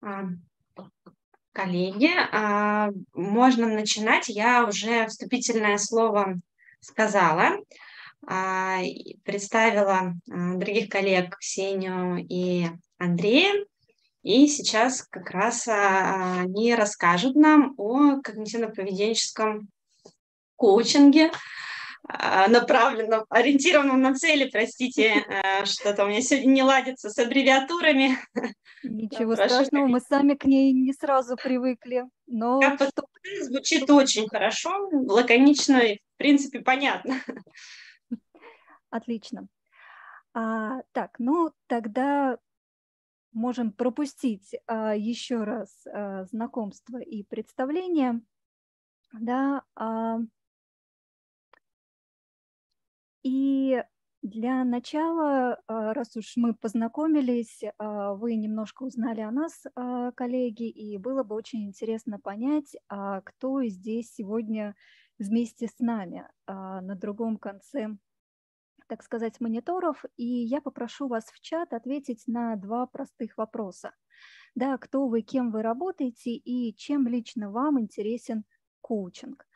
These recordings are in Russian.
А, коллеги, а, можно начинать. Я уже вступительное слово сказала, а, представила других коллег Ксению и Андрея. И сейчас как раз они расскажут нам о когнитивно-поведенческом коучинге, а, направленном, ориентированном на цели, простите, э, что-то у меня сегодня не ладится с аббревиатурами. Ничего страшного, мы сами к ней не сразу привыкли. Но как что... звучит очень хорошо, лаконично и, в принципе, понятно. Отлично. А, так, ну тогда можем пропустить а, еще раз а, знакомство и представление. Да, а, и для начала, э, раз уж мы познакомились, а, вы немножко узнали о нас, а, коллеги, и было бы очень интересно понять, а, кто здесь сегодня вместе с нами на другом конце, так сказать, мониторов. И я попрошу вас в чат ответить на два простых вопроса. Да, кто вы, кем вы работаете и чем лично вам интересен коучинг.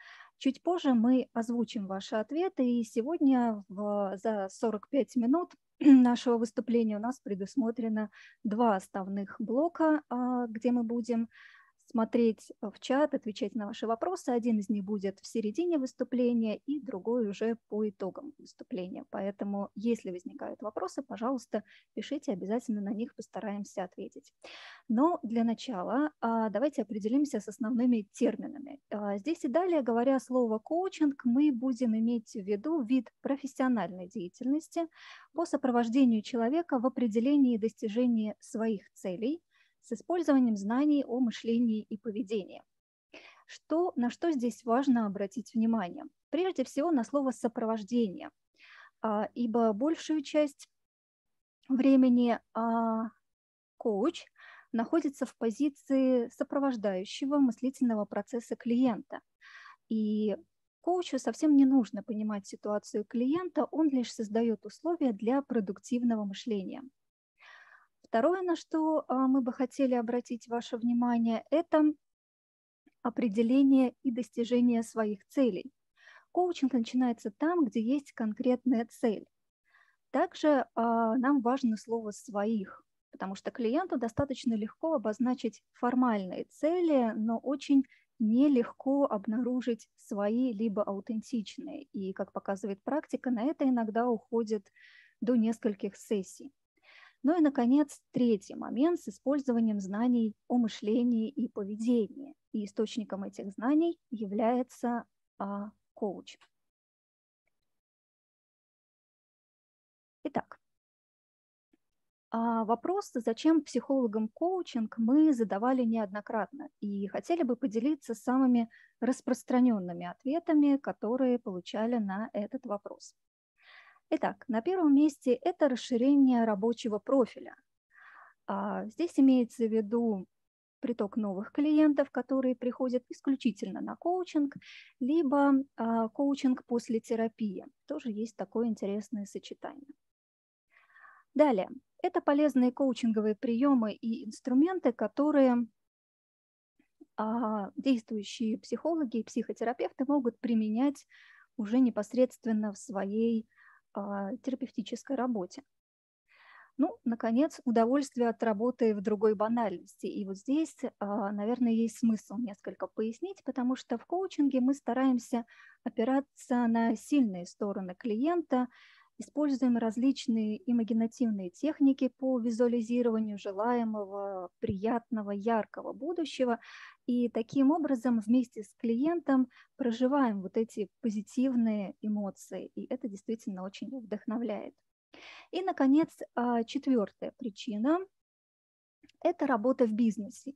Чуть позже мы озвучим ваши ответы, и сегодня в, за 45 минут нашего выступления у нас предусмотрено два основных блока, а, где мы будем смотреть э, в чат, отвечать на ваши вопросы. Один из них будет в середине выступления и другой уже по итогам выступления. Поэтому, если возникают вопросы, пожалуйста, пишите, обязательно на них постараемся ответить. Но для начала а, давайте определимся с основными терминами. А, здесь и далее, говоря слово «коучинг», мы будем иметь в виду вид профессиональной деятельности по сопровождению человека в определении и достижении своих целей – с использованием знаний о мышлении и поведении. Что, на что здесь важно обратить внимание? Прежде всего на слово «сопровождение», а, ибо большую часть времени а, коуч находится в позиции сопровождающего мыслительного процесса клиента. И коучу совсем не нужно понимать ситуацию клиента, он лишь создает условия для продуктивного мышления – Второе, на что а, мы бы хотели обратить ваше внимание, это определение и достижение своих целей. Коучинг начинается там, где есть конкретная цель. Также а, нам важно слово «своих», потому что клиенту достаточно легко обозначить формальные цели, но очень нелегко обнаружить свои либо аутентичные. И, как показывает практика, на это иногда уходит до нескольких сессий. Ну и, наконец, третий момент с использованием знаний о мышлении и поведении. И источником этих знаний является а, коуч. Итак, а вопрос, зачем психологам коучинг, мы задавали неоднократно и хотели бы поделиться самыми распространенными ответами, которые получали на этот вопрос. Итак, на первом месте это расширение рабочего профиля. А, здесь имеется в виду приток новых клиентов, которые приходят исключительно на коучинг, либо а, коучинг после терапии. Тоже есть такое интересное сочетание. Далее, это полезные коучинговые приемы и инструменты, которые а, действующие психологи и психотерапевты могут применять уже непосредственно в своей а, терапевтической работе. Ну, наконец, удовольствие от работы в другой банальности. И вот здесь, а, наверное, есть смысл несколько пояснить, потому что в коучинге мы стараемся опираться на сильные стороны клиента, Используем различные имагинативные техники по визуализированию желаемого, приятного, яркого будущего. И таким образом вместе с клиентом проживаем вот эти позитивные эмоции. И это действительно очень вдохновляет. И, наконец, а, четвертая причина – это работа в бизнесе.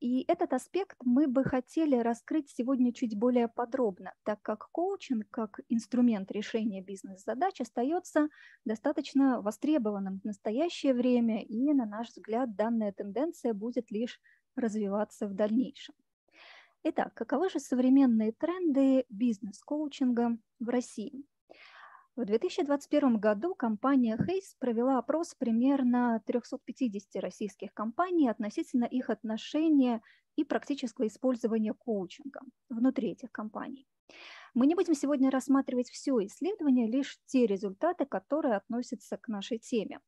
И этот аспект мы бы хотели раскрыть сегодня чуть более подробно, так как коучинг как инструмент решения бизнес-задач остается достаточно востребованным в настоящее время, и, на наш взгляд, данная тенденция будет лишь развиваться в дальнейшем. Итак, каковы же современные тренды бизнес-коучинга в России? В 2021 году компания Hayes провела опрос примерно 350 российских компаний относительно их отношения и практического использования коучинга внутри этих компаний. Мы не будем сегодня рассматривать все исследование, лишь те результаты, которые относятся к нашей теме.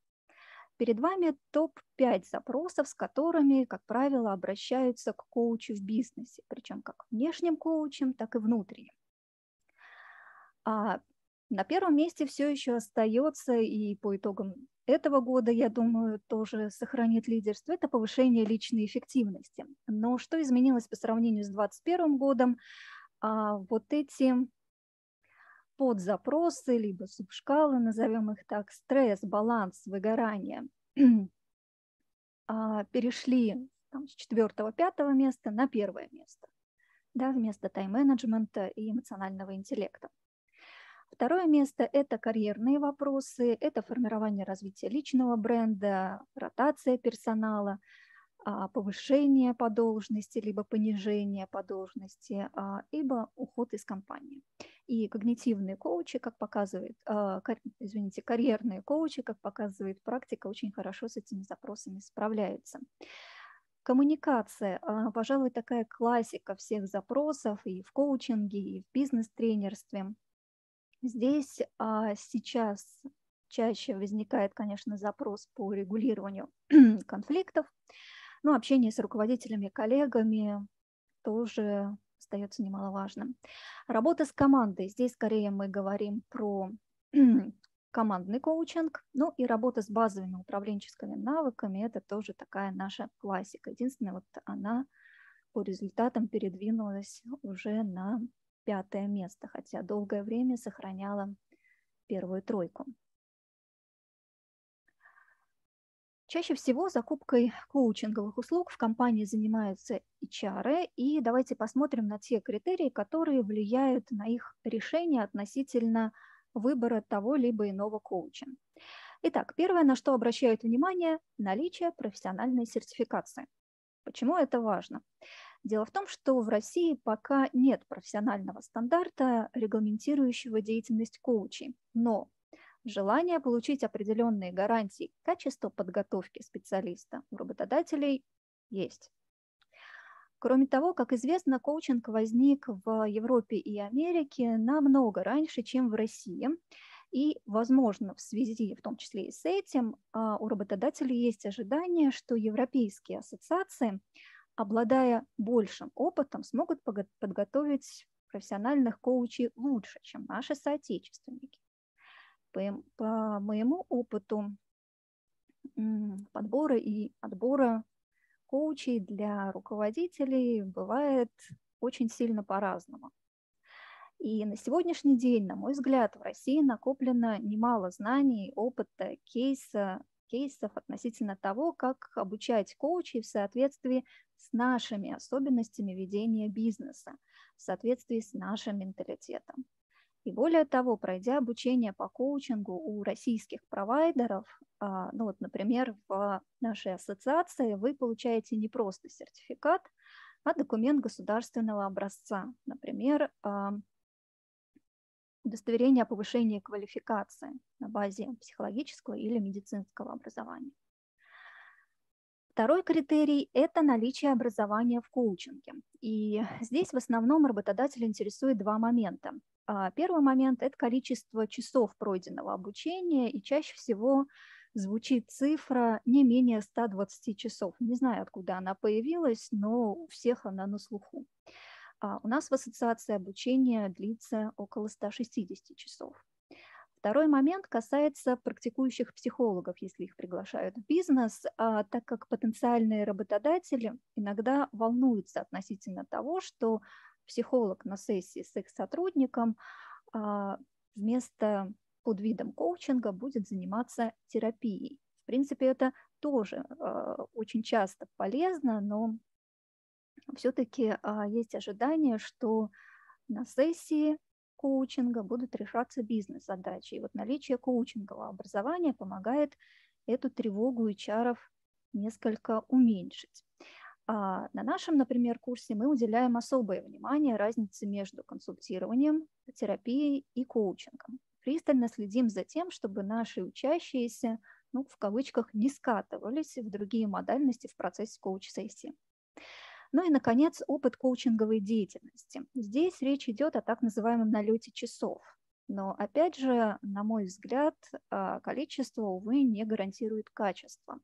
Перед вами топ-5 запросов, с которыми, как правило, обращаются к коучу в бизнесе, причем как внешним коучем, так и внутренним. А, на первом месте все еще остается, и по итогам этого года, я думаю, тоже сохранит лидерство, это повышение личной эффективности. Но что изменилось по сравнению с 2021 годом? А вот эти подзапросы, либо субшкалы, назовем их так, стресс, баланс, выгорание, а, перешли там, с 4-5 места на первое место да, вместо тайм-менеджмента и эмоционального интеллекта. Второе место – это карьерные вопросы, это формирование развития личного бренда, ротация персонала, а, повышение по должности, либо понижение по должности, а, либо уход из компании. И когнитивные коучи, как показывает, а, извините, карьерные коучи, как показывает практика, очень хорошо с этими запросами справляются. Коммуникация, пожалуй, такая классика всех запросов и в коучинге, и в бизнес-тренерстве – Здесь а, сейчас чаще возникает, конечно, запрос по регулированию конфликтов, но ну, общение с руководителями, коллегами тоже остается немаловажным. Работа с командой. Здесь скорее мы говорим про командный коучинг, ну и работа с базовыми управленческими навыками – это тоже такая наша классика. Единственное, вот она по результатам передвинулась уже на пятое место, хотя долгое время сохраняла первую тройку. Чаще всего закупкой коучинговых услуг в компании занимаются HR, и давайте посмотрим на те критерии, которые влияют на их решение относительно выбора того либо иного коуча. Итак, первое, на что обращают внимание – наличие профессиональной сертификации. Почему это важно? Дело в том, что в России пока нет профессионального стандарта, регламентирующего деятельность коучей, но желание получить определенные гарантии качества подготовки специалиста у работодателей есть. Кроме того, как известно, коучинг возник в Европе и Америке намного раньше, чем в России. И, возможно, в связи в том числе и с этим а, у работодателей есть ожидание, что европейские ассоциации обладая большим опытом, смогут подготовить профессиональных коучей лучше, чем наши соотечественники. По, моему опыту подбора и отбора коучей для руководителей бывает очень сильно по-разному. И на сегодняшний день, на мой взгляд, в России накоплено немало знаний, опыта, кейса кейсов относительно того, как обучать коучей в соответствии с нашими особенностями ведения бизнеса, в соответствии с нашим менталитетом. И более того, пройдя обучение по коучингу у российских провайдеров, а, ну вот, например, в нашей ассоциации вы получаете не просто сертификат, а документ государственного образца, например, а, удостоверение о повышении квалификации на базе психологического или медицинского образования. Второй критерий – это наличие образования в коучинге. И здесь в основном работодатель интересует два момента. А первый момент – это количество часов пройденного обучения, и чаще всего звучит цифра не менее 120 часов. Не знаю, откуда она появилась, но у всех она на слуху. А у нас в ассоциации обучение длится около 160 часов. Второй момент касается практикующих психологов, если их приглашают в бизнес, а так как потенциальные работодатели иногда волнуются относительно того, что психолог на сессии с их сотрудником а, вместо под видом коучинга будет заниматься терапией. В принципе, это тоже очень часто полезно, но все-таки а, есть ожидание, что на сессии коучинга будут решаться бизнес-задачи. И вот наличие коучингового образования помогает эту тревогу и чаров несколько уменьшить. А на нашем, например, курсе мы уделяем особое внимание разнице между консультированием, терапией и коучингом. Пристально следим за тем, чтобы наши учащиеся, ну, в кавычках, не скатывались в другие модальности в процессе коуч-сессии. Ну и, наконец, опыт коучинговой деятельности. Здесь речь идет о так называемом налете часов. Но, опять же, на мой взгляд, а, количество, увы, не гарантирует качество.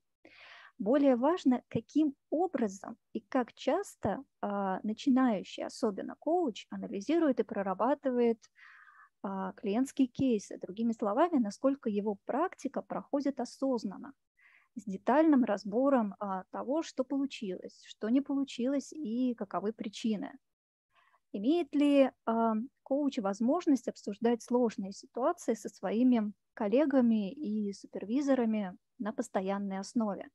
Более важно, каким образом и как часто а, начинающий, особенно коуч, анализирует и прорабатывает а, клиентские кейсы. Другими словами, насколько его практика проходит осознанно, с детальным разбором а, того, что получилось, что не получилось и каковы причины. Имеет ли а, коуч возможность обсуждать сложные ситуации со своими коллегами и супервизорами на постоянной основе?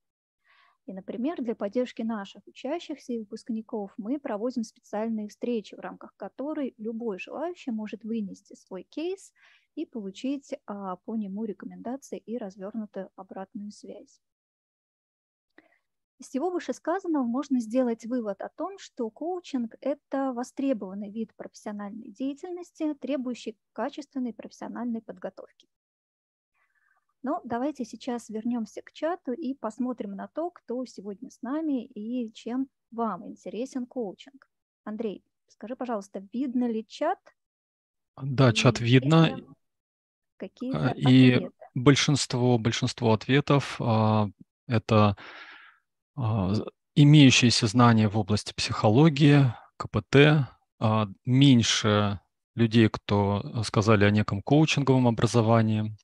И, например, для поддержки наших учащихся и выпускников мы проводим специальные встречи, в рамках которой любой желающий может вынести свой кейс и получить а, по нему рекомендации и развернутую обратную связь. Из всего вышесказанного можно сделать вывод о том, что коучинг – это востребованный вид профессиональной деятельности, требующий качественной профессиональной подготовки. Но давайте сейчас вернемся к чату и посмотрим на то, кто сегодня с нами и чем вам интересен коучинг. Андрей, скажи, пожалуйста, видно ли чат? Да, и чат видно. Какие а, и ответы? большинство большинство ответов а, это а, имеющиеся знания в области психологии, КПТ, а, меньше людей, кто э, сказали о неком коучинговом образовании.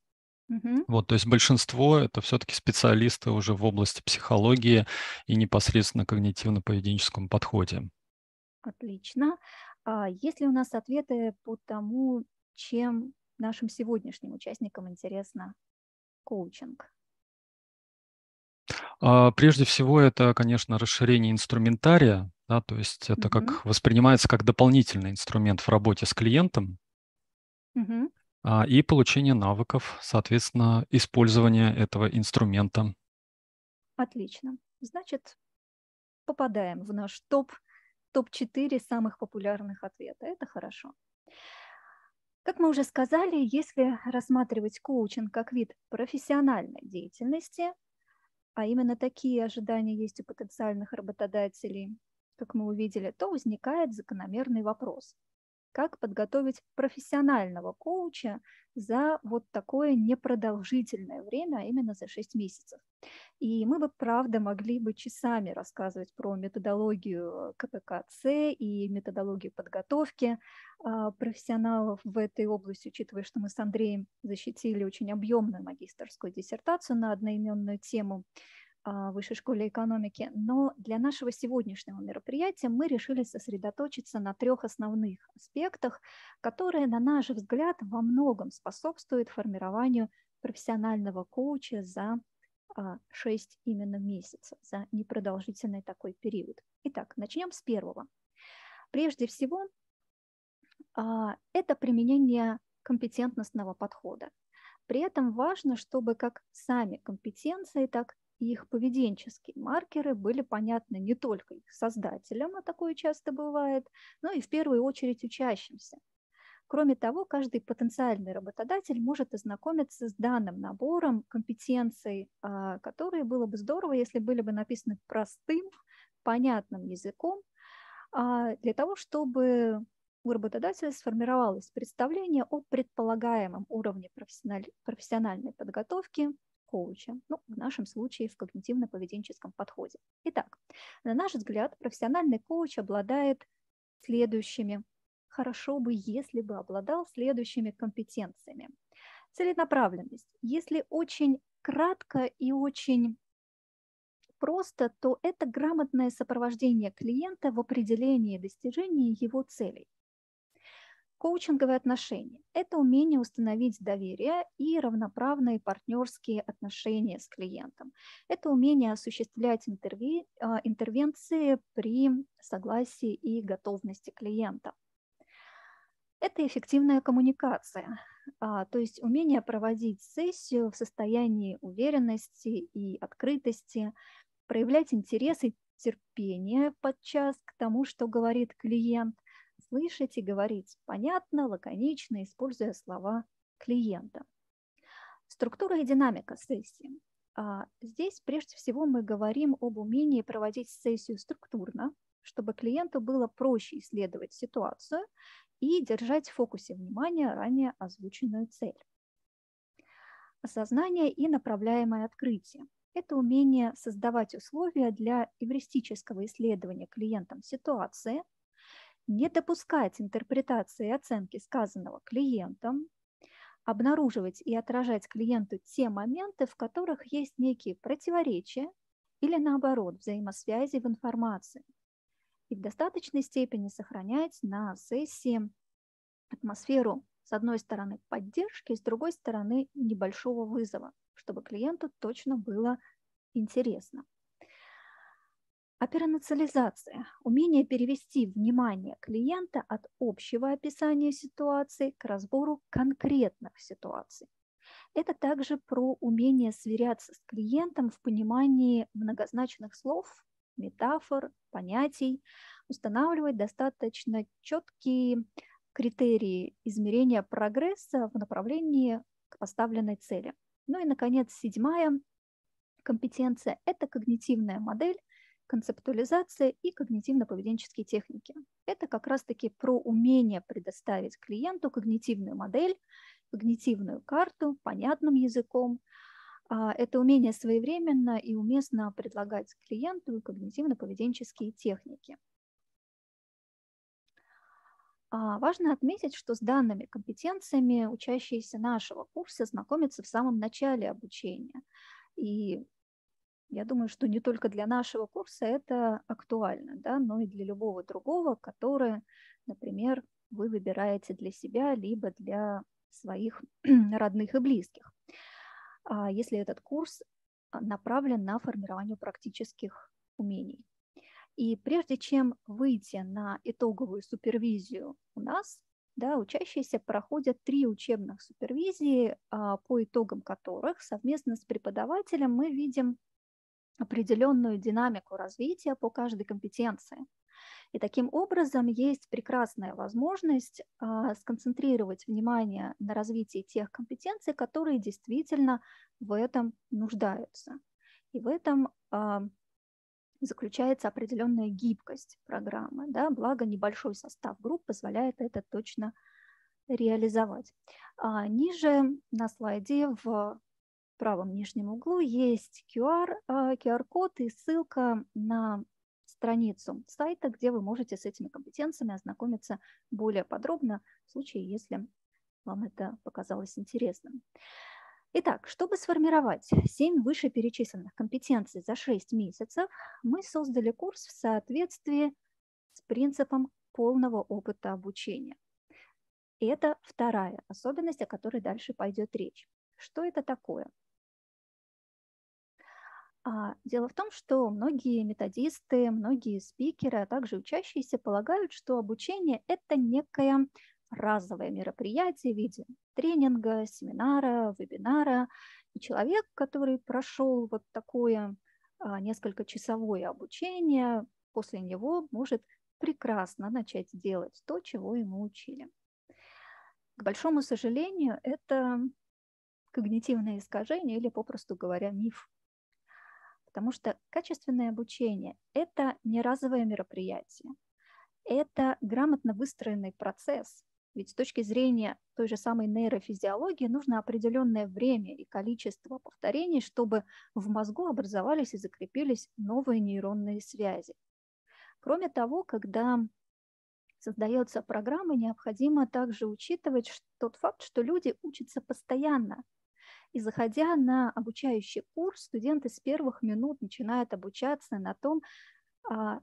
Угу. Вот, то есть большинство это все-таки специалисты уже в области психологии и непосредственно когнитивно-поведенческом подходе. Отлично. А есть ли у нас ответы по тому, чем нашим сегодняшним участникам интересно коучинг? А, прежде всего, это, конечно, расширение инструментария, да, то есть это mm-hmm. как воспринимается как дополнительный инструмент в работе с клиентом mm-hmm. а, и получение навыков, соответственно, использования этого инструмента. Отлично. Значит, попадаем в наш топ, топ-4 самых популярных ответа. Это хорошо. Как мы уже сказали, если рассматривать коучинг как вид профессиональной деятельности, а именно такие ожидания есть у потенциальных работодателей, как мы увидели, то возникает закономерный вопрос – как подготовить профессионального коуча за вот такое непродолжительное время, а именно за 6 месяцев. И мы бы, правда, могли бы часами рассказывать про методологию КПКЦ и методологию подготовки а, профессионалов в этой области, учитывая, что мы с Андреем защитили очень объемную магистрскую диссертацию на одноименную тему. А, высшей школе экономики. Но для нашего сегодняшнего мероприятия мы решили сосредоточиться на трех основных аспектах, которые, на наш взгляд, во многом способствуют формированию профессионального коуча за 6 а, именно месяцев, за непродолжительный такой период. Итак, начнем с первого. Прежде всего, а, это применение компетентностного подхода. При этом важно, чтобы как сами компетенции, так и их поведенческие маркеры были понятны не только их создателям, а такое часто бывает, но и в первую очередь учащимся. Кроме того, каждый потенциальный работодатель может ознакомиться с данным набором компетенций, а, которые было бы здорово, если были бы написаны простым, понятным языком, а, для того, чтобы у работодателя сформировалось представление о предполагаемом уровне профессиональ... профессиональной подготовки, коуча, ну, в нашем случае в когнитивно-поведенческом подходе. Итак, на наш взгляд, профессиональный коуч обладает следующими, хорошо бы, если бы обладал следующими компетенциями. Целенаправленность. Если очень кратко и очень просто, то это грамотное сопровождение клиента в определении достижения его целей. Коучинговые отношения – это умение установить доверие и равноправные партнерские отношения с клиентом. Это умение осуществлять интерви, а, интервенции при согласии и готовности клиента. Это эффективная коммуникация, а, то есть умение проводить сессию в состоянии уверенности и открытости, проявлять интерес и терпение подчас к тому, что говорит клиент – слышать и говорить понятно, лаконично, используя слова клиента. Структура и динамика сессии. А, здесь прежде всего мы говорим об умении проводить сессию структурно, чтобы клиенту было проще исследовать ситуацию и держать в фокусе внимания ранее озвученную цель. Сознание и направляемое открытие – это умение создавать условия для эвристического исследования клиентом ситуации – не допускать интерпретации и оценки сказанного клиентом, обнаруживать и отражать клиенту те моменты, в которых есть некие противоречия или наоборот взаимосвязи в информации, и в достаточной степени сохранять на сессии атмосферу, с одной стороны, поддержки, с другой стороны, небольшого вызова, чтобы клиенту точно было интересно. Операционализация – умение перевести внимание клиента от общего описания ситуации к разбору конкретных ситуаций. Это также про умение сверяться с клиентом в понимании многозначных слов, метафор, понятий, устанавливать достаточно четкие критерии измерения прогресса в направлении к поставленной цели. Ну и, наконец, седьмая компетенция – это когнитивная модель, концептуализация и когнитивно-поведенческие техники. Это как раз-таки про умение предоставить клиенту когнитивную модель, когнитивную карту понятным языком. А, это умение своевременно и уместно предлагать клиенту когнитивно-поведенческие техники. А, важно отметить, что с данными компетенциями учащиеся нашего курса знакомятся в самом начале обучения. И я думаю, что не только для нашего курса это актуально, да, но и для любого другого, который, например, вы выбираете для себя, либо для своих родных и близких. А если этот курс а, направлен на формирование практических умений. И прежде чем выйти на итоговую супервизию у нас, да, учащиеся проходят три учебных супервизии, а, по итогам которых совместно с преподавателем мы видим определенную динамику развития по каждой компетенции. И таким образом есть прекрасная возможность а, сконцентрировать внимание на развитии тех компетенций, которые действительно в этом нуждаются. И в этом а, заключается определенная гибкость программы. Да? Благо небольшой состав групп позволяет это точно реализовать. А ниже на слайде в правом нижнем углу есть QR, э, QR-код и ссылка на страницу сайта, где вы можете с этими компетенциями ознакомиться более подробно, в случае, если вам это показалось интересным. Итак, чтобы сформировать 7 вышеперечисленных компетенций за 6 месяцев, мы создали курс в соответствии с принципом полного опыта обучения. это вторая особенность, о которой дальше пойдет речь. Что это такое? А, дело в том, что многие методисты, многие спикеры, а также учащиеся полагают, что обучение – это некое разовое мероприятие в виде тренинга, семинара, вебинара. И человек, который прошел вот такое а, несколько часовое обучение, после него может прекрасно начать делать то, чего ему учили. К большому сожалению, это когнитивное искажение или, попросту говоря, миф Потому что качественное обучение – это не разовое мероприятие, это грамотно выстроенный процесс. Ведь с точки зрения той же самой нейрофизиологии нужно определенное время и количество повторений, чтобы в мозгу образовались и закрепились новые нейронные связи. Кроме того, когда создается программа, необходимо также учитывать тот факт, что люди учатся постоянно – и заходя на обучающий курс, студенты с первых минут начинают обучаться на том, а,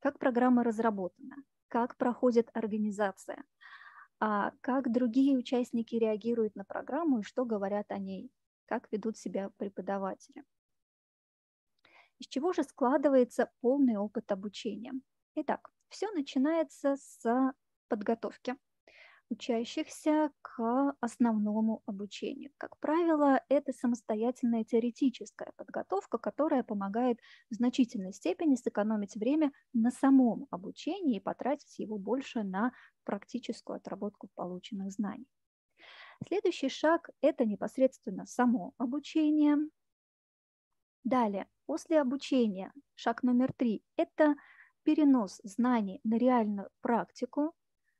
как программа разработана, как проходит организация, а, как другие участники реагируют на программу и что говорят о ней, как ведут себя преподаватели. Из чего же складывается полный опыт обучения? Итак, все начинается с подготовки учащихся к основному обучению. Как правило, это самостоятельная теоретическая подготовка, которая помогает в значительной степени сэкономить время на самом обучении и потратить его больше на практическую отработку полученных знаний. Следующий шаг – это непосредственно само обучение. Далее, после обучения, шаг номер три – это перенос знаний на реальную практику,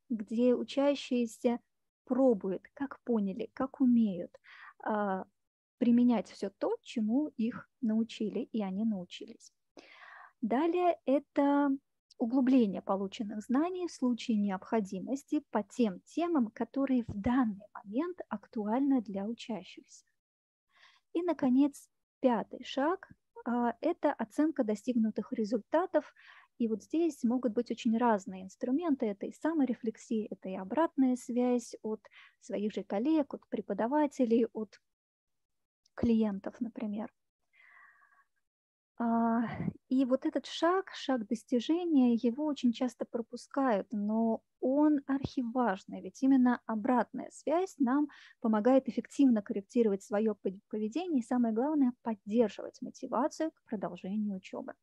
где учащиеся пробуют, как поняли, как умеют а, применять все то, чему их научили, и они научились. Далее это углубление полученных знаний в случае необходимости по тем темам, которые в данный момент актуальны для учащихся. И, наконец, пятый шаг а, – это оценка достигнутых результатов и вот здесь могут быть очень разные инструменты. Это и саморефлексия, это и обратная связь от своих же коллег, от преподавателей, от клиентов, например. А, и вот этот шаг, шаг достижения, его очень часто пропускают, но он архиважный, ведь именно обратная связь нам помогает эффективно корректировать свое поведение и, самое главное, поддерживать мотивацию к продолжению учебы.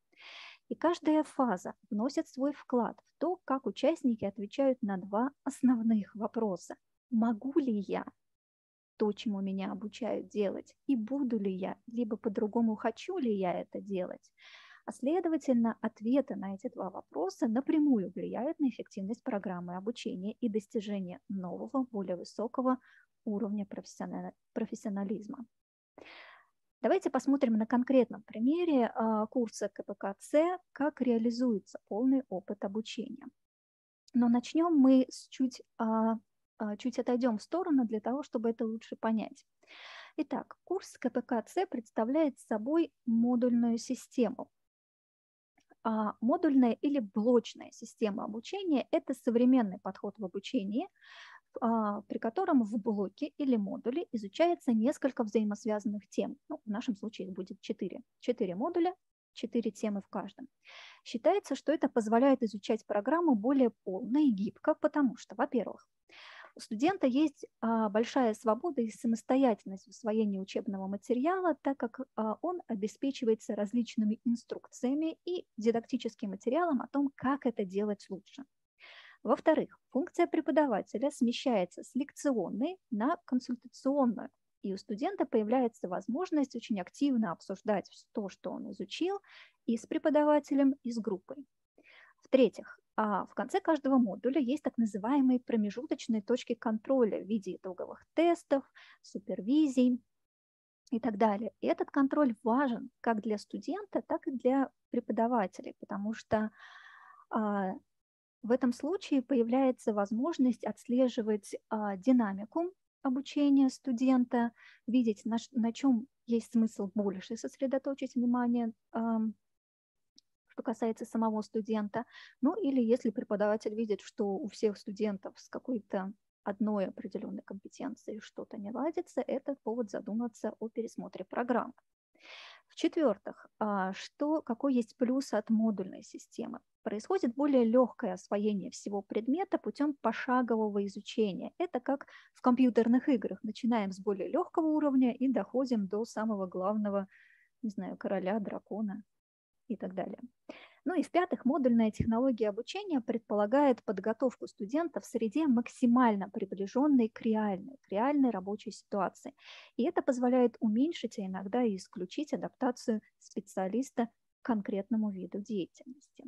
И каждая фаза вносит свой вклад в то, как участники отвечают на два основных вопроса. Могу ли я то, чему меня обучают делать, и буду ли я, либо по-другому хочу ли я это делать. А следовательно, ответы на эти два вопроса напрямую влияют на эффективность программы обучения и достижение нового, более высокого уровня профессионализма. Давайте посмотрим на конкретном примере а, курса КПКЦ, как реализуется полный опыт обучения. Но начнем мы с чуть, а, а, чуть отойдем в сторону для того, чтобы это лучше понять. Итак, курс КПКЦ представляет собой модульную систему, модульная или блочная система обучения – это современный подход в обучении, а, при котором в блоке или модуле изучается несколько взаимосвязанных тем. Ну, в нашем случае их будет 4. 4 модуля, 4 темы в каждом. Считается, что это позволяет изучать программу более полно и гибко, потому что, во-первых, у студента есть а, большая свобода и самостоятельность в усвоении учебного материала, так как а, он обеспечивается различными инструкциями и дидактическим материалом о том, как это делать лучше. Во-вторых, функция преподавателя смещается с лекционной на консультационную, и у студента появляется возможность очень активно обсуждать то, что он изучил, и с преподавателем, и с группой. В-третьих, а, в конце каждого модуля есть так называемые промежуточные точки контроля в виде итоговых тестов, супервизий и так далее. этот контроль важен как для студента, так и для преподавателей, потому что а, в этом случае появляется возможность отслеживать а, динамику обучения студента, видеть, на, на чем есть смысл больше сосредоточить внимание, что касается самого студента. Ну или если преподаватель видит, что у всех студентов с какой-то одной определенной компетенцией что-то не ладится, это повод задуматься о пересмотре программы. В-четвертых, а, что, какой есть плюс от модульной системы? происходит более легкое освоение всего предмета путем пошагового изучения. Это как в компьютерных играх. Начинаем с более легкого уровня и доходим до самого главного, не знаю, короля, дракона и так далее. Ну и в-пятых, модульная технология обучения предполагает подготовку студента в среде, максимально приближенной к реальной, к реальной рабочей ситуации. И это позволяет уменьшить, а иногда и исключить адаптацию специалиста к конкретному виду деятельности.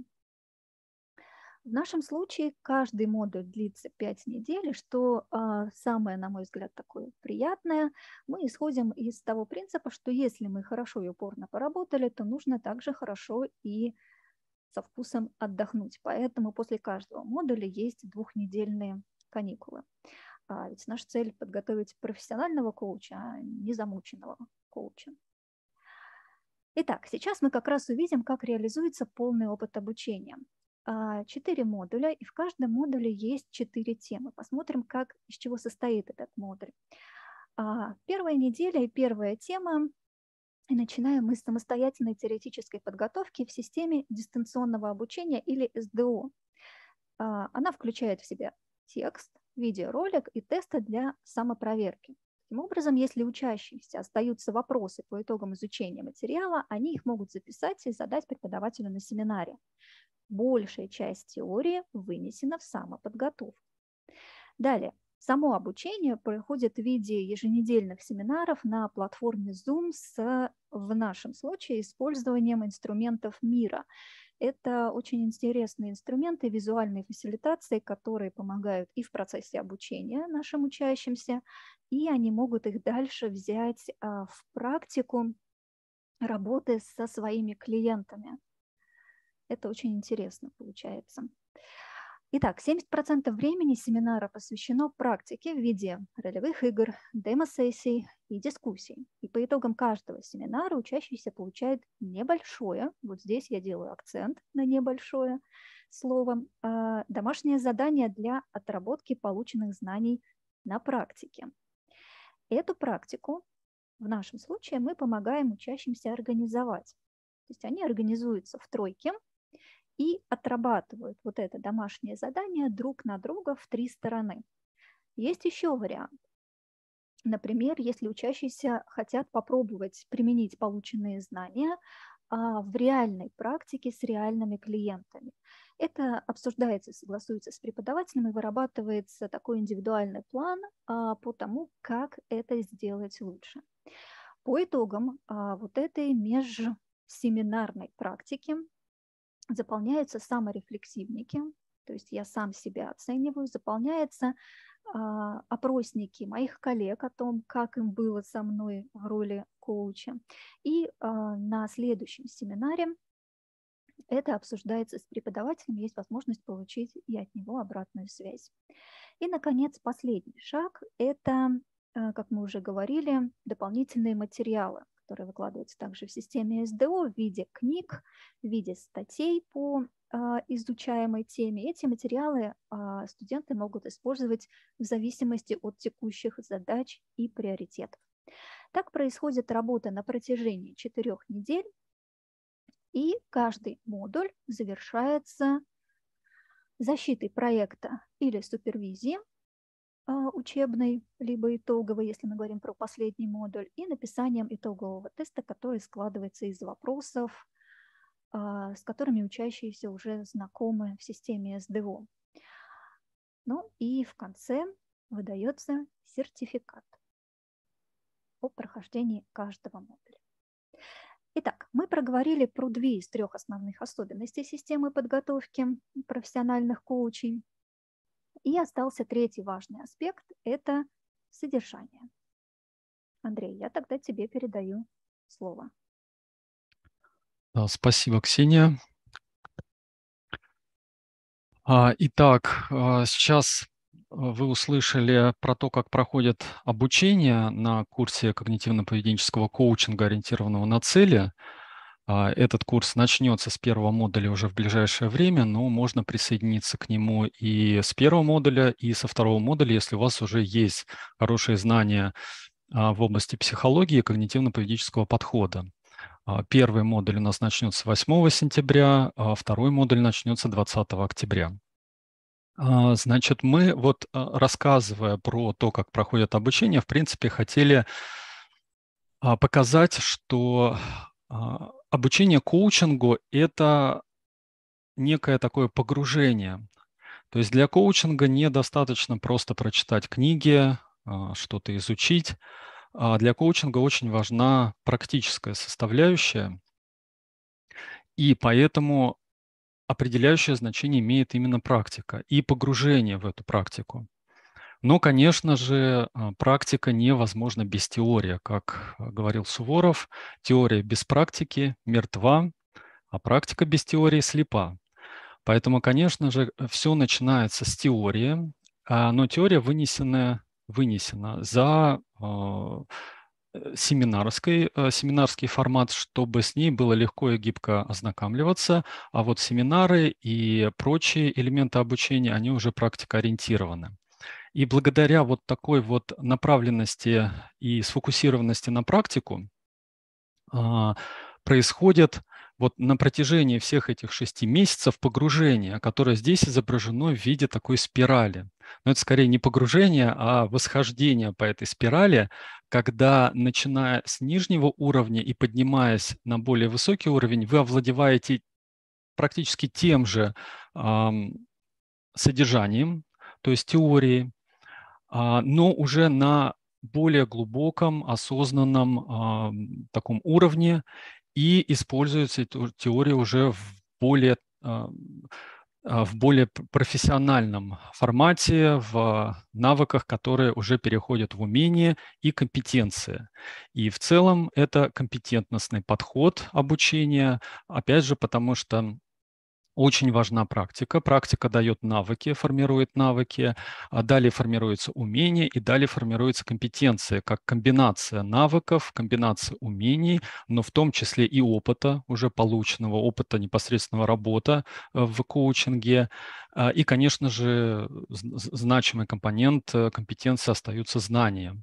В нашем случае каждый модуль длится 5 недель, что а, самое, на мой взгляд, такое приятное, мы исходим из того принципа, что если мы хорошо и упорно поработали, то нужно также хорошо и со вкусом отдохнуть. Поэтому после каждого модуля есть двухнедельные каникулы. А ведь наша цель – подготовить профессионального коуча, а не замученного коуча. Итак, сейчас мы как раз увидим, как реализуется полный опыт обучения. А, четыре модуля, и в каждом модуле есть четыре темы. Посмотрим, как, из чего состоит этот модуль. А, первая неделя и первая тема. И начинаем мы с самостоятельной теоретической подготовки в системе дистанционного обучения или СДО. А, она включает в себя текст, видеоролик и тесты для самопроверки. Таким образом, если учащиеся остаются вопросы по итогам изучения материала, они их могут записать и задать преподавателю на семинаре большая часть теории вынесена в самоподготовку. Далее. Само обучение проходит в виде еженедельных семинаров на платформе Zoom с, в нашем случае, использованием инструментов мира. Это очень интересные инструменты визуальной фасилитации, которые помогают и в процессе обучения нашим учащимся, и они могут их дальше взять а, в практику работы со своими клиентами. Это очень интересно получается. Итак, 70% времени семинара посвящено практике в виде ролевых игр, демо-сессий и дискуссий. И по итогам каждого семинара учащийся получает небольшое, вот здесь я делаю акцент на небольшое слово, а, домашнее задание для отработки полученных знаний на практике. Эту практику в нашем случае мы помогаем учащимся организовать. То есть они организуются в тройке, и отрабатывают вот это домашнее задание друг на друга в три стороны. Есть еще вариант. Например, если учащиеся хотят попробовать применить полученные знания а, в реальной практике с реальными клиентами. Это обсуждается, согласуется с преподавателем и вырабатывается такой индивидуальный план а, по тому, как это сделать лучше. По итогам а, вот этой межсеминарной практики заполняются саморефлексивники, то есть я сам себя оцениваю, заполняются а, опросники моих коллег о том, как им было со мной в роли коуча. И а, на следующем семинаре это обсуждается с преподавателем, есть возможность получить и от него обратную связь. И, наконец, последний шаг – это, а, как мы уже говорили, дополнительные материалы которые выкладываются также в системе СДО в виде книг, в виде статей по а, изучаемой теме. Эти материалы а, студенты могут использовать в зависимости от текущих задач и приоритетов. Так происходит работа на протяжении четырех недель, и каждый модуль завершается защитой проекта или супервизии а, учебной, либо итоговой, если мы говорим про последний модуль, и написанием итогового теста, который складывается из вопросов, а, с которыми учащиеся уже знакомы в системе СДО. Ну и в конце выдается сертификат о прохождении каждого модуля. Итак, мы проговорили про две из трех основных особенностей системы подготовки профессиональных коучей – и остался третий важный аспект – это содержание. Андрей, я тогда тебе передаю слово. спасибо, Ксения. А, итак, а, сейчас а, вы услышали про то, как проходит обучение на курсе когнитивно-поведенческого коучинга, ориентированного на цели – а, этот курс начнется с первого модуля уже в ближайшее время, но можно присоединиться к нему и с первого модуля, и со второго модуля, если у вас уже есть хорошие знания а, в области психологии и когнитивно-поведенческого подхода. А, первый модуль у нас начнется 8 сентября, а второй модуль начнется 20 октября. Значит, мы вот рассказывая про то, как проходит обучение, в принципе, хотели показать, что а, обучение коучингу – это некое такое погружение. То есть для коучинга недостаточно просто прочитать книги, а, что-то изучить. А для коучинга очень важна практическая составляющая, и поэтому определяющее значение имеет именно практика и погружение в эту практику. Но, конечно же, а, практика невозможна без теории. Как а, говорил Суворов, теория без практики мертва, а практика без теории слепа. Поэтому, конечно же, все начинается с теории, а, но теория вынесена, вынесена за семинарский семинарский формат, чтобы с ней было легко и гибко ознакомливаться, а вот семинары и прочие элементы обучения, они уже практикоориентированы. И благодаря вот такой вот направленности и сфокусированности на практику а, происходит вот на протяжении всех этих шести месяцев погружение, которое здесь изображено в виде такой спирали. Но это скорее не погружение, а восхождение по этой спирали, когда, начиная с нижнего уровня и поднимаясь на более высокий уровень, вы овладеваете практически тем же эм, содержанием, то есть теорией, а, но уже на более глубоком, осознанном а, таком уровне и используется эта теория уже в более а, в более профессиональном формате, в навыках, которые уже переходят в умения и компетенции. И в целом это компетентностный подход обучения, опять же, потому что очень важна практика. Практика дает навыки, формирует навыки, а далее формируется умение и далее формируется компетенция, как комбинация навыков, комбинация умений, но в том числе и опыта, уже полученного опыта непосредственного работы э, в коучинге. А, и, конечно же, значимый компонент э, компетенции остаются знания.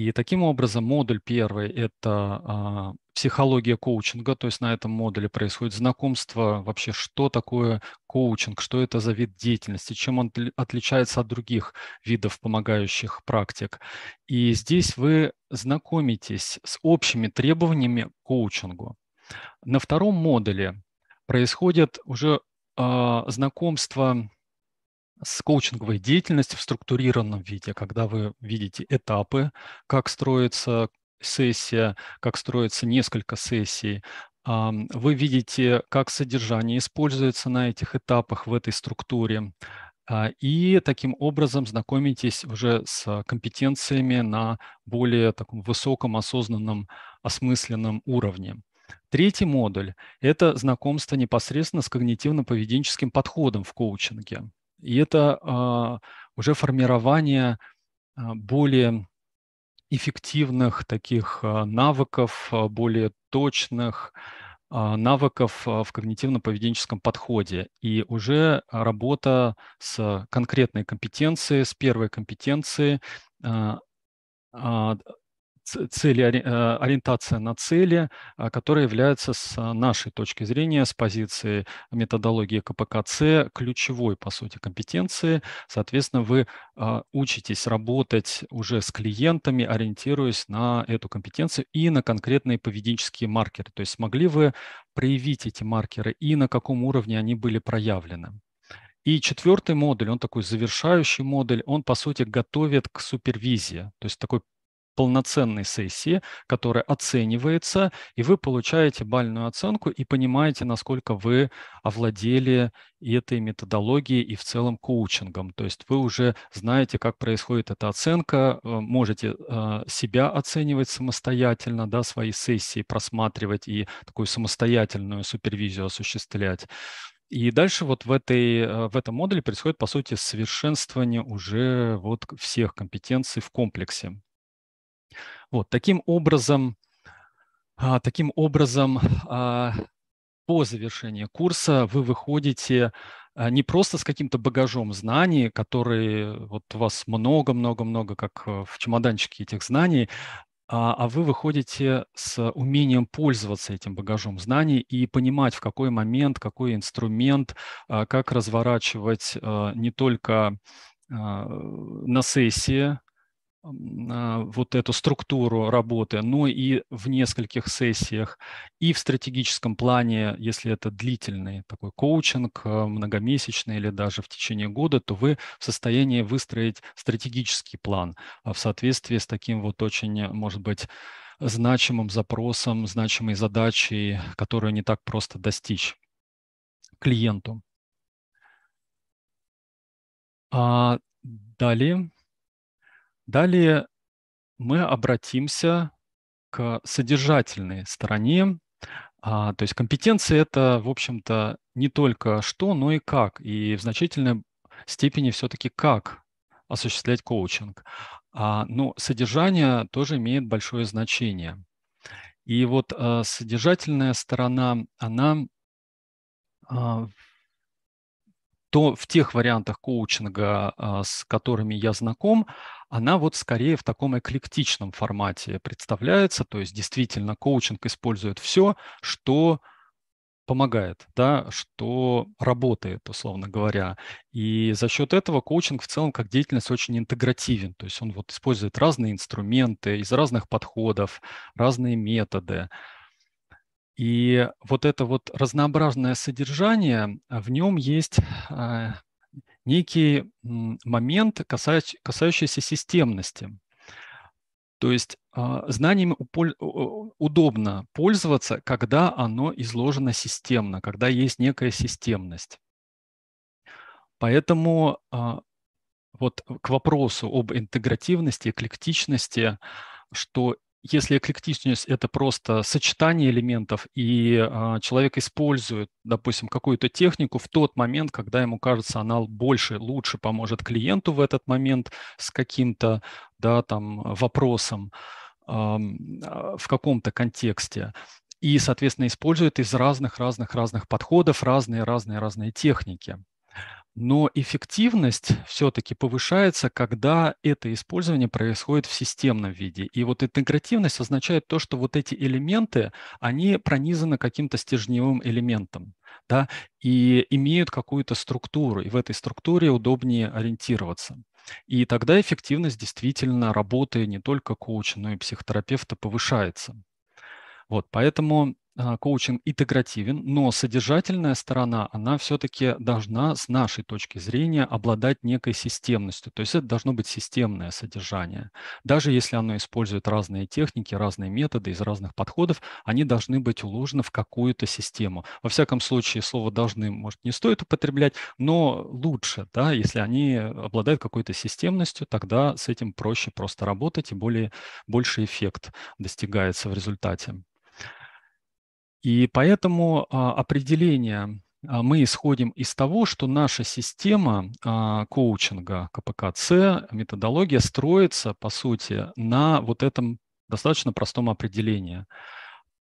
И таким образом модуль первый – это а, психология коучинга, то есть на этом модуле происходит знакомство вообще, что такое коучинг, что это за вид деятельности, чем он отличается от других видов помогающих практик. И здесь вы знакомитесь с общими требованиями к коучингу. На втором модуле происходит уже а, знакомство с коучинговой деятельностью в структурированном виде, когда вы видите этапы, как строится сессия, как строится несколько сессий, вы видите, как содержание используется на этих этапах в этой структуре, а, и таким образом знакомитесь уже с компетенциями на более таком высоком, осознанном, осмысленном уровне. Третий модуль – это знакомство непосредственно с когнитивно-поведенческим подходом в коучинге. И это а, уже формирование а, более эффективных таких а, навыков, более точных навыков в когнитивно-поведенческом подходе. И уже работа с конкретной компетенцией, с первой компетенцией цели, э, ориентация на цели, а, которая является с а, нашей точки зрения, с позиции методологии КПКЦ, ключевой, по сути, компетенции. Соответственно, вы а, учитесь работать уже с клиентами, ориентируясь на эту компетенцию и на конкретные поведенческие маркеры. То есть смогли вы проявить эти маркеры и на каком уровне они были проявлены. И четвертый модуль, он такой завершающий модуль, он, по сути, готовит к супервизии, то есть такой полноценной сессии, которая оценивается, и вы получаете бальную оценку и понимаете, насколько вы овладели этой методологией и в целом коучингом. То есть вы уже знаете, как происходит эта оценка, э, можете э, себя оценивать самостоятельно, да, свои сессии просматривать и такую самостоятельную супервизию осуществлять. И дальше вот в, этой, э, в этом модуле происходит, по сути, совершенствование уже вот всех компетенций в комплексе. Вот, таким образом, а, таким образом а, по завершении курса вы выходите а, не просто с каким-то багажом знаний, которые вот у вас много-много-много, как э, в чемоданчике этих знаний, а вы выходите с умением пользоваться этим багажом знаний и понимать, в какой момент, какой инструмент, как разворачивать э, не только на сессии вот эту структуру работы, но и в нескольких сессиях, и в стратегическом плане, если это длительный такой коучинг, э, многомесячный или даже в течение года, то вы в состоянии выстроить стратегический план а в соответствии с таким вот очень, может быть, значимым запросом, значимой задачей, которую не так просто достичь клиенту. А далее Далее мы обратимся к содержательной стороне. А, то есть компетенции это, в общем-то, не только что, но и как. И в значительной степени все-таки как осуществлять коучинг. А, но содержание тоже имеет большое значение. И вот а, содержательная сторона, она а, то в тех вариантах коучинга, а, с которыми я знаком, она вот скорее в таком эклектичном формате представляется, то есть действительно коучинг использует все, что помогает, да, что работает, условно говоря. И за счет этого коучинг в целом как деятельность очень интегративен, то есть он вот использует разные инструменты из разных подходов, разные методы. И вот это вот разнообразное содержание, а в нем есть а, некий момент, касающийся системности. То есть а, знаниями удобно пользоваться, когда оно изложено системно, когда есть некая системность. Поэтому а, вот к вопросу об интегративности, эклектичности, что если эклектичность – это просто сочетание элементов, и а, человек использует, допустим, какую-то технику в тот момент, когда ему кажется, она больше, лучше поможет клиенту в этот момент с каким-то да, там, вопросом а, в каком-то контексте, и, соответственно, использует из разных-разных-разных подходов разные-разные-разные техники. Но эффективность все-таки повышается, когда это использование происходит в системном виде. И вот интегративность означает то, что вот эти элементы, они пронизаны каким-то стержневым элементом да, и имеют какую-то структуру, и в этой структуре удобнее ориентироваться. И тогда эффективность действительно работы не только коуча, но и психотерапевта повышается. Вот, поэтому а, коучинг интегративен, но содержательная сторона, она все-таки должна с нашей точки зрения обладать некой системностью. То есть это должно быть системное содержание. Даже если оно использует разные техники, разные методы из разных подходов, они должны быть уложены в какую-то систему. Во всяком случае, слово «должны», может, не стоит употреблять, но лучше, да, если они обладают какой-то системностью, тогда с этим проще просто работать и более, больше эффект достигается в результате. И поэтому а, определение а, мы исходим из того, что наша система а, коучинга КПКЦ, методология строится, по сути, на вот этом достаточно простом определении.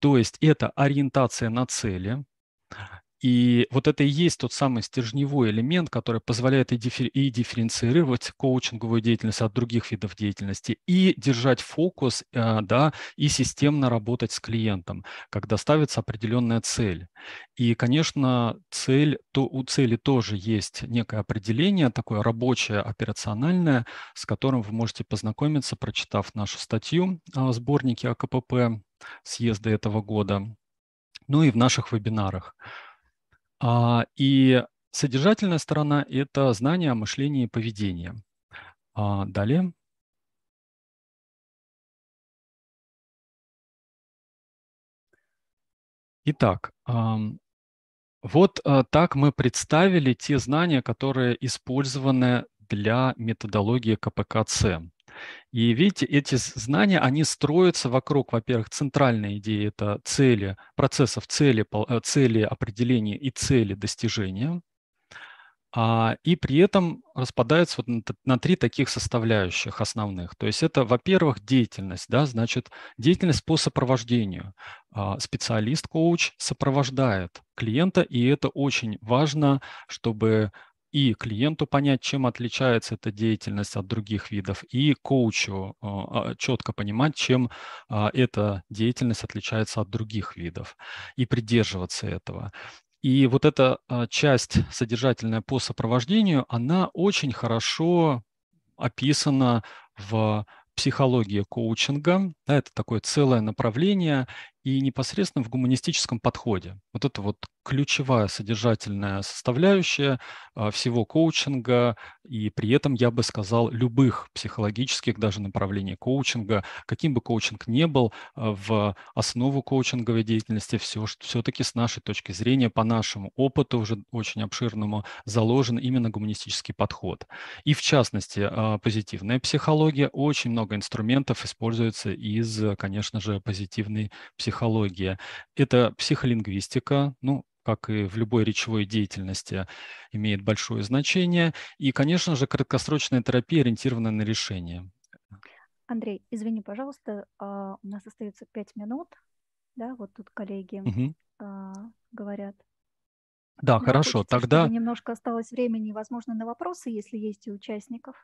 То есть это ориентация на цели, и вот это и есть тот самый стержневой элемент, который позволяет и, дифференцировать коучинговую деятельность от других видов деятельности, и держать фокус, э, да, и системно работать с клиентом, когда ставится определенная цель. И, конечно, цель, то у цели тоже есть некое определение, такое рабочее, операциональное, с которым вы можете познакомиться, прочитав нашу статью о сборнике АКПП съезда этого года, ну и в наших вебинарах. А, и содержательная сторона – это знание о мышлении и поведении. А, далее. Итак, вот а, так мы представили те знания, которые использованы для методологии КПКЦ. И видите, эти знания, они строятся вокруг, во-первых, центральной идеи, это цели, процессов цели, э, цели определения и цели достижения. а И при этом распадаются вот на три таких составляющих основных. То есть это, во-первых, деятельность, да, значит, деятельность по сопровождению. А, специалист, коуч сопровождает клиента, и это очень важно, чтобы и клиенту понять, чем отличается эта деятельность от других видов, и коучу а, а, четко понимать, чем а, эта деятельность отличается от других видов, и придерживаться этого. И вот эта часть содержательная по сопровождению, она очень хорошо описана в психологии коучинга. Да, это такое целое направление, и непосредственно в гуманистическом подходе. Вот это вот ключевая содержательная составляющая а, всего коучинга, и при этом я бы сказал любых психологических даже направлений коучинга, каким бы коучинг ни был, а, в основу коучинговой деятельности все, все-таки с нашей точки зрения, по нашему опыту уже очень обширному, заложен именно гуманистический подход. И в частности, а, позитивная психология, очень много инструментов используется из, конечно же, позитивной психологии психология, это психолингвистика, ну, как и в любой речевой деятельности, имеет большое значение. И, конечно же, краткосрочная терапия ориентирована на решение. Андрей, извини, пожалуйста, а, у нас остается пять минут, да, вот тут коллеги угу. говорят. Да, Мне хорошо, хочется, тогда... Немножко осталось времени, возможно, на вопросы, если есть у участников.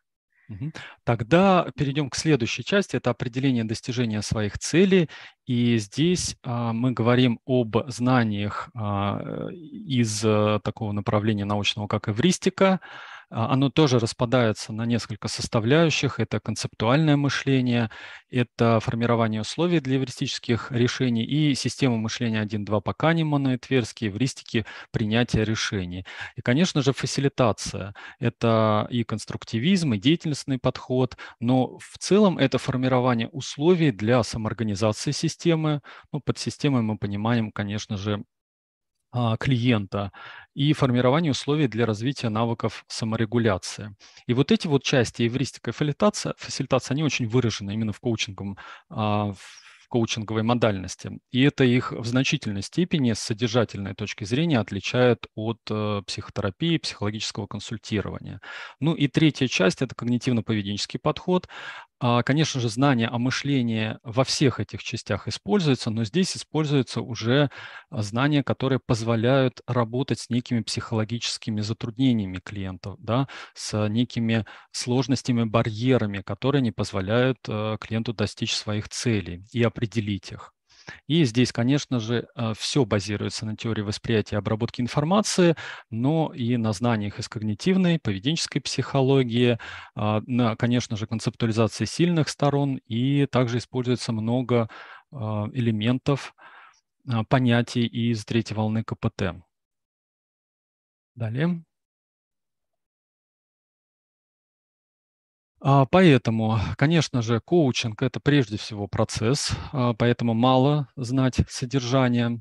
Тогда перейдем к следующей части. Это определение достижения своих целей. И здесь а, мы говорим об знаниях а, из э, такого направления научного, как эвристика. А, оно тоже распадается на несколько составляющих. Это концептуальное мышление, это формирование условий для эвристических решений и система мышления 1-2 по Канеману и Тверский, эвристики принятия решений. И, конечно же, фасилитация. Это и конструктивизм, и деятельностный подход, но в целом это формирование условий для самоорганизации системы. Ну, под системой мы понимаем, конечно же, а, клиента и формирование условий для развития навыков саморегуляции. И вот эти вот части эвристика и фасилитация, фасилитация, они очень выражены именно в коучинговом, а, в коучинговой модальности. И это их в значительной степени с содержательной точки зрения отличает от э, психотерапии, психологического консультирования. Ну и третья часть – это когнитивно-поведенческий подход. А, конечно же, знания о мышлении во всех этих частях используются, но здесь используются уже а, знания, которые позволяют работать с некими психологическими затруднениями клиентов, да, с некими сложностями, барьерами, которые не позволяют э, клиенту достичь своих целей и определить их. И здесь, конечно же, э, все базируется на теории восприятия и обработки информации, но и на знаниях из когнитивной, поведенческой психологии, а, на, конечно же, концептуализации сильных сторон, и также используется много а, элементов, а, понятий из третьей волны КПТ. Далее. А, поэтому, конечно же, коучинг – это прежде всего процесс, а, поэтому мало знать содержание.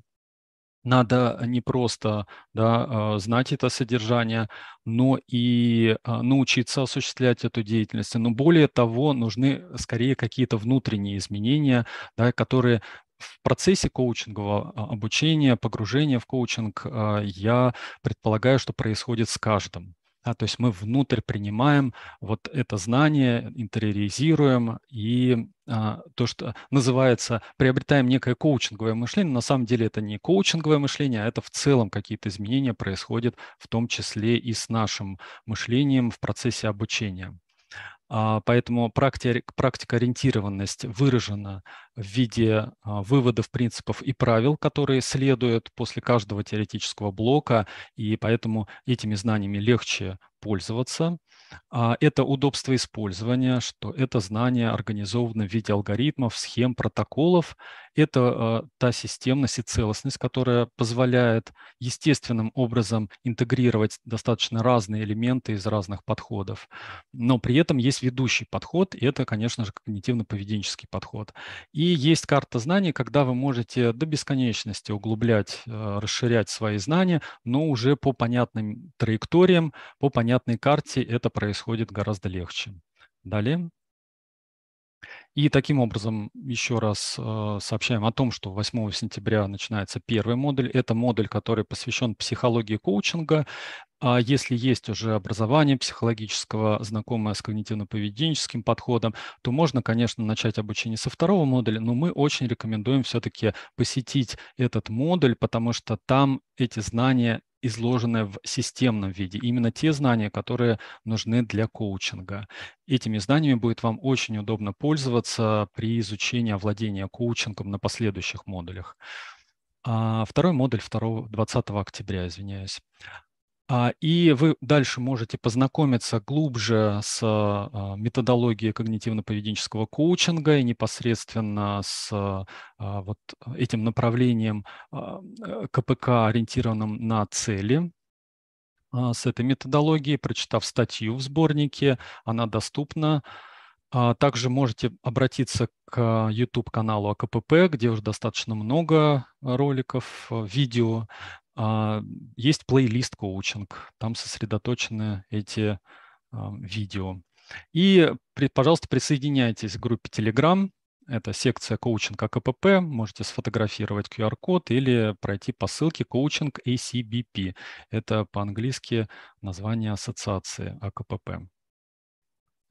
Надо не просто да, а, знать это содержание, но и научиться осуществлять эту деятельность. Но более того, нужны скорее какие-то внутренние изменения, да, которые в процессе коучингового обучения, погружения в коучинг, я предполагаю, что происходит с каждым. Да, то есть мы внутрь принимаем вот это знание, интериоризируем и а, то, что называется, приобретаем некое коучинговое мышление. На самом деле это не коучинговое мышление, а это в целом какие-то изменения происходят, в том числе и с нашим мышлением в процессе обучения. А, поэтому практика-ориентированность выражена в виде а, выводов, принципов и правил, которые следуют после каждого теоретического блока, и поэтому этими знаниями легче пользоваться – а, это удобство использования, что это знание организовано в виде алгоритмов, схем, протоколов. Это а, та системность и целостность, которая позволяет естественным образом интегрировать достаточно разные элементы из разных подходов. Но при этом есть ведущий подход, и это, конечно же, когнитивно-поведенческий подход. И есть карта знаний, когда вы можете до бесконечности углублять, а, расширять свои знания, но уже по понятным траекториям, по понятной карте это происходит гораздо легче. Далее. И таким образом еще раз э, сообщаем о том, что 8 сентября начинается первый модуль. Это модуль, который посвящен психологии коучинга. А если есть уже образование психологического, знакомое с когнитивно-поведенческим подходом, то можно, конечно, начать обучение со второго модуля, но мы очень рекомендуем все-таки посетить этот модуль, потому что там эти знания изложенное в системном виде, именно те знания, которые нужны для коучинга. Этими знаниями будет вам очень удобно пользоваться при изучении овладения коучингом на последующих модулях. А второй модуль 2, 20 октября, извиняюсь. А, и вы дальше можете познакомиться глубже с а, методологией когнитивно-поведенческого коучинга и непосредственно с а, вот этим направлением э, КПК, ориентированным на цели с этой методологией, прочитав статью в сборнике, она доступна. Также можете обратиться к YouTube-каналу АКПП, где уже достаточно много роликов, э, видео а, есть плейлист коучинг, там сосредоточены эти а, видео. И, пожалуйста, присоединяйтесь к группе Telegram. Это секция коучинг АКПП. Можете сфотографировать QR-код или пройти по ссылке коучинг ACBP. А Это по-английски название ассоциации АКПП.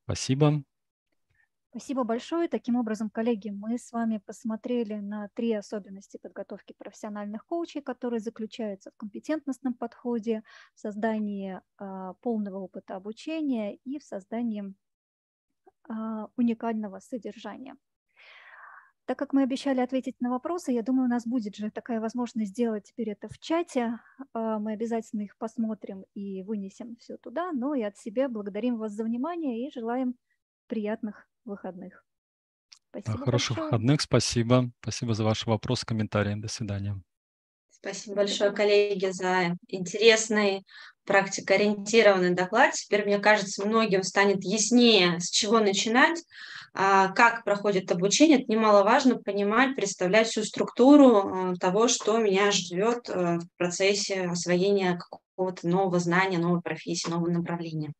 Спасибо. Спасибо большое. Таким образом, коллеги, мы с вами посмотрели на три особенности подготовки профессиональных коучей, которые заключаются в компетентностном подходе, в создании а, полного опыта обучения и в создании а, уникального содержания. Так как мы обещали ответить на вопросы, я думаю, у нас будет же такая возможность сделать теперь это в чате. А, мы обязательно их посмотрим и вынесем все туда. Ну и от себя благодарим вас за внимание и желаем приятных выходных. Спасибо. Да, хороших большое. выходных, спасибо. Спасибо за ваши вопросы, комментарии. До свидания. Спасибо большое, коллеги, за интересный практикоориентированный доклад. Теперь, мне кажется, многим станет яснее, с чего начинать, а, как проходит обучение. Это немаловажно понимать, представлять всю структуру а, того, что меня ждет а, в процессе освоения какого-то нового знания, новой профессии, нового направления.